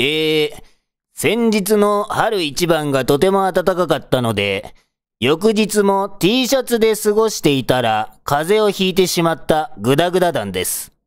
えー、先日の春一番がとても暖かかったので、翌日も T シャツで過ごしていたら風邪をひいてしまったグダグダ団です。